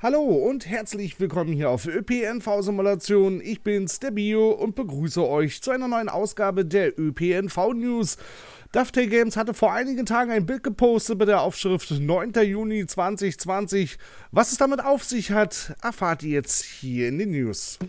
Hallo und herzlich willkommen hier auf ÖPNV-Simulation. Ich bin's, der Bio, und begrüße euch zu einer neuen Ausgabe der ÖPNV-News. Dovetail Games hatte vor einigen Tagen ein Bild gepostet mit der Aufschrift 9. Juni 2020. Was es damit auf sich hat, erfahrt ihr jetzt hier in den News.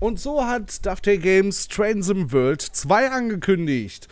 Und so hat Dovetail Games Transum World 2 angekündigt.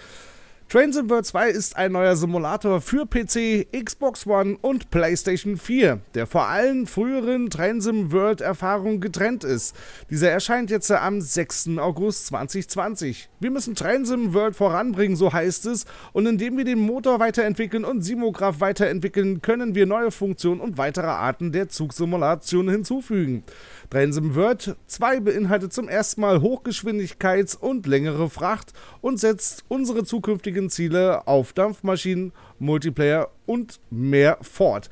Trains World 2 ist ein neuer Simulator für PC, Xbox One und PlayStation 4, der vor allen früheren Trainsim World Erfahrungen getrennt ist. Dieser erscheint jetzt am 6. August 2020. Wir müssen Trainsim World voranbringen, so heißt es, und indem wir den Motor weiterentwickeln und Simograph weiterentwickeln, können wir neue Funktionen und weitere Arten der Zugsimulation hinzufügen. Trainsim World 2 beinhaltet zum ersten Mal Hochgeschwindigkeits- und längere Fracht und setzt unsere zukünftige beliebigen Ziele auf Dampfmaschinen, Multiplayer und mehr fort.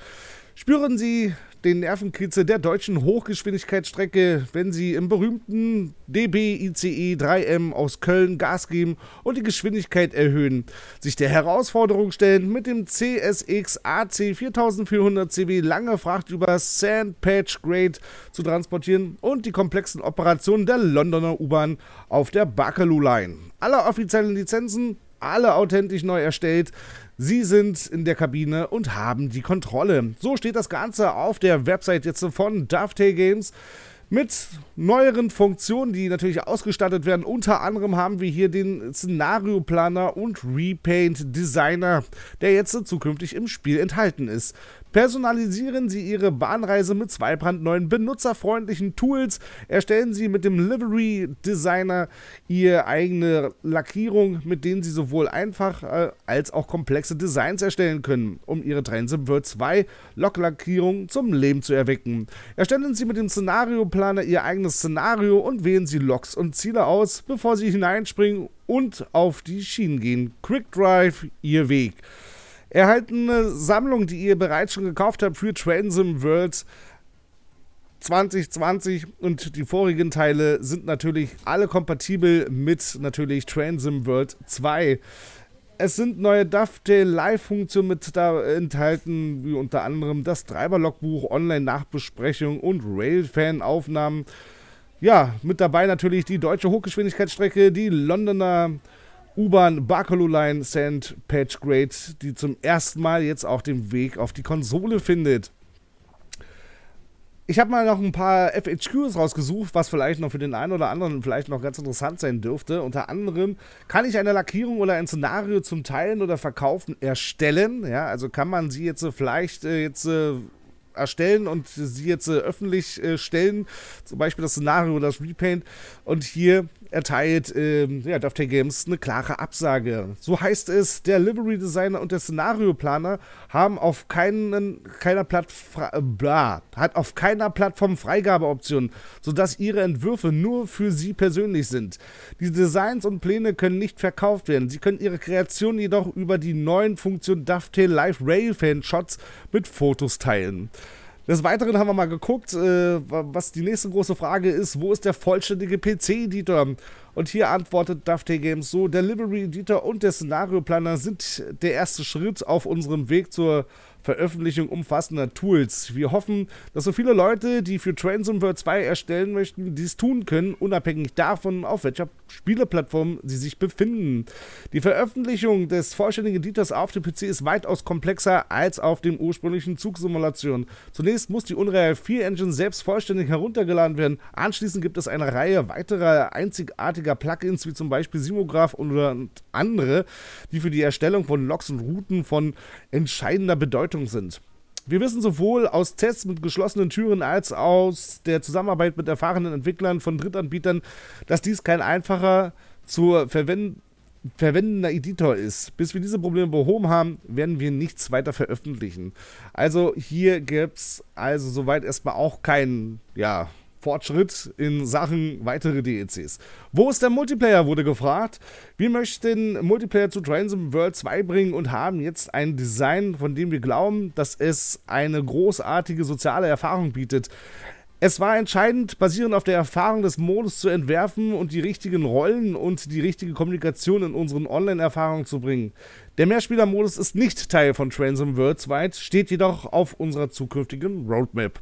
Spüren Sie den Nervenkitzel der deutschen Hochgeschwindigkeitsstrecke, wenn Sie im berühmten DB ICE 3M aus Köln Gas geben und die Geschwindigkeit erhöhen, sich der Herausforderung stellen, mit dem CSX AC 4400 CB lange Fracht über Sandpatch Grade zu transportieren und die komplexen Operationen der Londoner U-Bahn auf der Buckaloo Line. Alle offiziellen Lizenzen alle authentisch neu erstellt. Sie sind in der Kabine und haben die Kontrolle. So steht das Ganze auf der Website jetzt von Dovetail Games mit neueren Funktionen, die natürlich ausgestattet werden. Unter anderem haben wir hier den Szenarioplaner und Repaint Designer, der jetzt zukünftig im Spiel enthalten ist. Personalisieren Sie Ihre Bahnreise mit zwei brandneuen benutzerfreundlichen Tools. Erstellen Sie mit dem Livery Designer Ihre eigene Lackierung, mit denen Sie sowohl einfach äh, als auch komplexe Designs erstellen können, um Ihre TrainSimWorld 2 Lok-Lackierung zum Leben zu erwecken. Erstellen Sie mit dem Szenarioplaner Ihr eigenes Szenario und wählen Sie Loks und Ziele aus, bevor Sie hineinspringen und auf die Schienen gehen. Quick Drive, Ihr Weg erhalten eine Sammlung, die ihr bereits schon gekauft habt für Transom World 2020 und die vorigen Teile sind natürlich alle kompatibel mit natürlich Transim World 2. Es sind neue Dovetail-Live-Funktionen mit da enthalten, wie unter anderem das Treiber-Logbuch, Online-Nachbesprechung und Rail-Fan-Aufnahmen. Ja, mit dabei natürlich die deutsche Hochgeschwindigkeitsstrecke, die Londoner äh, U-Bahn Barcolo Line Sand Patch Grade, die zum ersten Mal jetzt auch den Weg auf die Konsole findet. Ich habe mal noch ein paar FHQs rausgesucht, was vielleicht noch für den einen oder anderen vielleicht noch ganz interessant sein dürfte. Unter anderem kann ich eine Lackierung oder ein Szenario zum Teilen oder Verkaufen erstellen. Ja, also kann man sie jetzt äh, vielleicht äh, jetzt äh, erstellen und sie jetzt öffentlich stellen. Zum Beispiel das Szenario oder das Repaint. Und hier erteilt ähm, ja, Dovetail Games eine klare Absage. So heißt es, der Livery Designer und der Szenarioplaner haben auf keinen, keiner Plattform, äh, hat auf keiner Plattform Freigabeoptionen, sodass ihre Entwürfe nur für sie persönlich sind. Die Designs und Pläne können nicht verkauft werden. Sie können ihre Kreation jedoch über die neuen Funktionen Dovetail Live Rail Shots mit Fotos teilen. Des Weiteren haben wir mal geguckt, äh, was die nächste große Frage ist: Wo ist der vollständige PC-Editor? Und hier antwortet Dovetail Games so, der Library Editor und der Szenario Planner sind der erste Schritt auf unserem Weg zur Veröffentlichung umfassender Tools. Wir hoffen, dass so viele Leute, die für Train Simulator 2 erstellen möchten, dies tun können, unabhängig davon, auf welcher Spieleplattform sie sich befinden. Die Veröffentlichung des vollständigen Editors auf dem PC ist weitaus komplexer als auf dem ursprünglichen Zugsimulation. Zunächst muss die Unreal 4 Engine selbst vollständig heruntergeladen werden. Anschließend gibt es eine Reihe weiterer einzigartiger derartiger Plugins wie zum Beispiel Simograph und andere, die für die Erstellung von Logs und Routen von entscheidender Bedeutung sind. Wir wissen sowohl aus Tests mit geschlossenen Türen als aus der Zusammenarbeit mit erfahrenen Entwicklern von Drittanbietern, dass dies kein einfacher zu verwenden verwendender Editor ist. Bis wir diese Probleme behoben haben, werden wir nichts weiter veröffentlichen. Also hier gibt es also soweit erstmal auch keinen, ja, Fortschritt in Sachen weitere DLCs. Wo ist der Multiplayer, wurde gefragt. Wir möchten Multiplayer zu Transom World 2 bringen und haben jetzt ein Design, von dem wir glauben, dass es eine großartige soziale Erfahrung bietet. Es war entscheidend, basierend auf der Erfahrung des Modus zu entwerfen und die richtigen Rollen und die richtige Kommunikation in unseren Online-Erfahrungen zu bringen. Der Mehrspieler-Modus ist nicht Teil von Transom World 2, steht jedoch auf unserer zukünftigen Roadmap.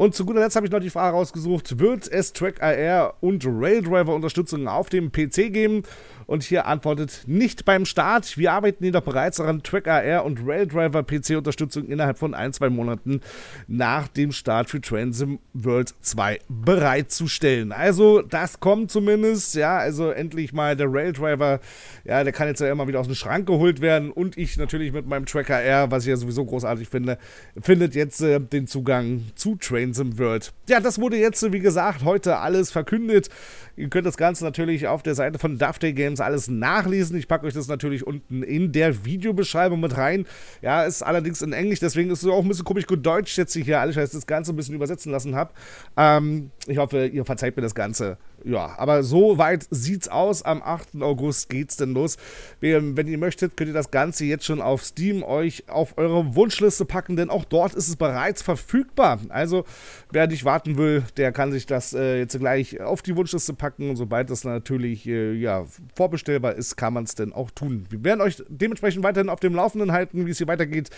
Und zu guter Letzt habe ich noch die Frage rausgesucht, wird es Track AR und Raildriver Unterstützung auf dem PC geben? Und hier antwortet nicht beim Start. Wir arbeiten jedoch bereits daran, Track AR und Raildriver PC Unterstützung innerhalb von ein, zwei Monaten nach dem Start für Transim World 2 bereitzustellen. Also das kommt zumindest, ja, also endlich mal der Raildriver, ja, der kann jetzt ja immer wieder aus dem Schrank geholt werden und ich natürlich mit meinem Track AR, was ich ja sowieso großartig finde, findet jetzt äh, den Zugang zu Transim gemeinsam wird. Ja, das wurde jetzt, wie gesagt, heute alles verkündet. Ihr könnt das Ganze natürlich auf der Seite von Duff Day Games alles nachlesen. Ich packe euch das natürlich unten in der Videobeschreibung mit rein. Ja, ist allerdings in Englisch, deswegen ist es auch ein bisschen komisch gut Deutsch jetzt hier alles, weil ich das Ganze ein bisschen übersetzen lassen habe. Ähm, ich hoffe, ihr verzeiht mir das Ganze. Ja, aber so weit sieht's aus. Am 8. August geht's denn los. Wenn ihr möchtet, könnt ihr das Ganze jetzt schon auf Steam euch auf eure Wunschliste packen, denn auch dort ist es bereits verfügbar. Also wer nicht warten will, der kann sich das äh, jetzt gleich auf die Wunschliste packen. Und sobald das natürlich äh, ja, vorbestellbar ist, kann man es dann auch tun. Wir werden euch dementsprechend weiterhin auf dem Laufenden halten, wie es hier weitergeht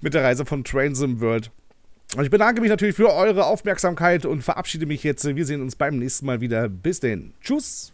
mit der Reise von Transim World. Und ich bedanke mich natürlich für eure Aufmerksamkeit und verabschiede mich jetzt. Wir sehen uns beim nächsten Mal wieder. Bis denn. Tschüss.